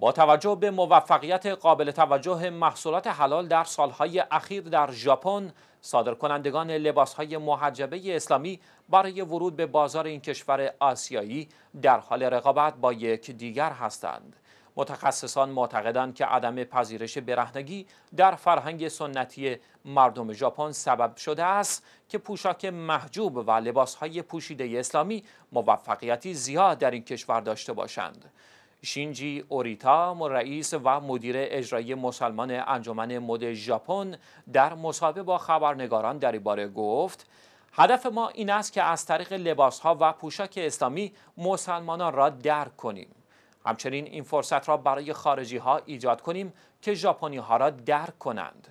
با توجه به موفقیت قابل توجه محصولات حلال در سالهای اخیر در ژاپن صادرکنندگان لباسهای محجبه اسلامی برای ورود به بازار این کشور آسیایی در حال رقابت با یک دیگر هستند متخصصان معتقدند که عدم پذیرش برهنگی در فرهنگ سنتی مردم ژاپن سبب شده است که پوشاک محجوب و لباسهای پوشیده اسلامی موفقیتی زیاد در این کشور داشته باشند شینجی اوریتا رئیس و مدیر اجرایی مسلمان انجمن مد ژاپن در مصاحبه با خبرنگاران در باره گفت هدف ما این است که از طریق لباسها و پوشاک اسلامی مسلمانان را درک کنیم همچنین این فرصت را برای خارجی ها ایجاد کنیم که ژاپنی ها را درک کنند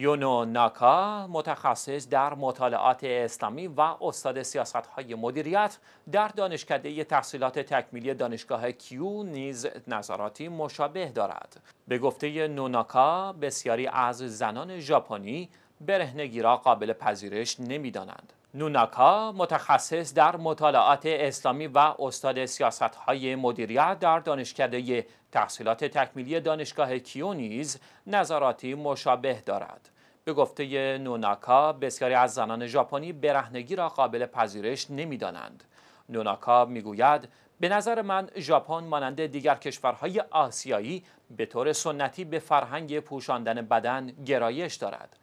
یونو ناکا متخصص در مطالعات اسلامی و استاد سیاست های مدیریت در دانشکده تحصیلات تکمیلی دانشگاه کیو نیز نظراتی مشابه دارد به گفته نوناکا بسیاری از زنان ژاپنی برهنگی را قابل پذیرش نمیدانند نوناکا متخصص در مطالعات اسلامی و استاد سیاست های مدیریت در دانشکده تحصیلات تکمیلی دانشگاه کیونیز نظراتی مشابه دارد به گفته نوناکا بسیاری از زنان ژاپنی برهنگی را قابل پذیرش نمیدانند نوناکا میگوید به نظر من ژاپن مانند دیگر کشورهای آسیایی به طور سنتی به فرهنگ پوشاندن بدن گرایش دارد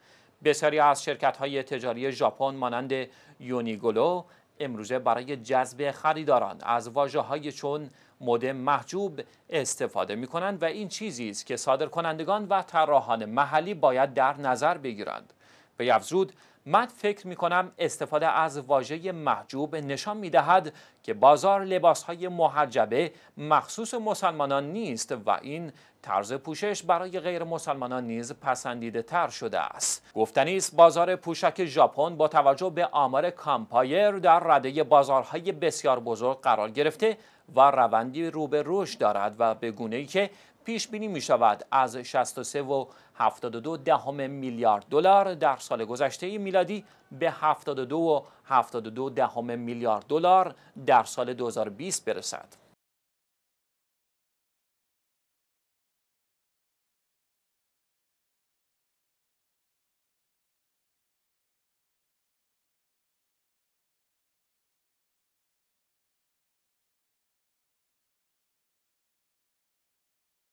بسیاری از شرکت های تجاری ژاپن مانند یونیگولو امروزه برای جذب خریداران از واجه های چون مدم محجوب استفاده می کنند و این چیزی است که صادرکنندگان و طراحان محلی باید در نظر بگیرند. به افزود من فکر می کنم استفاده از واژه محجوب نشان می دهد که بازار لباس های محجبه مخصوص مسلمانان نیست و این طرز پوشش برای غیر مسلمانان نیز پسندیده تر شده است گفتنی است بازار پوشک ژاپن با توجه به آمار کامپایر در رده بازارهای بسیار بزرگ قرار گرفته و روندی رو به رشد دارد و به ای که پیش بینی می شود از 63 و 72 دهم میلیارد دلار در سال گذشته ای میلادی به 72 و 72 دهم میلیارد دلار در سال 2020 برسد.